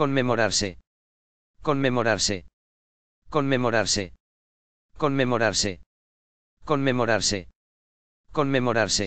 Conmemorarse. Conmemorarse. Conmemorarse. Conmemorarse. Conmemorarse. Conmemorarse.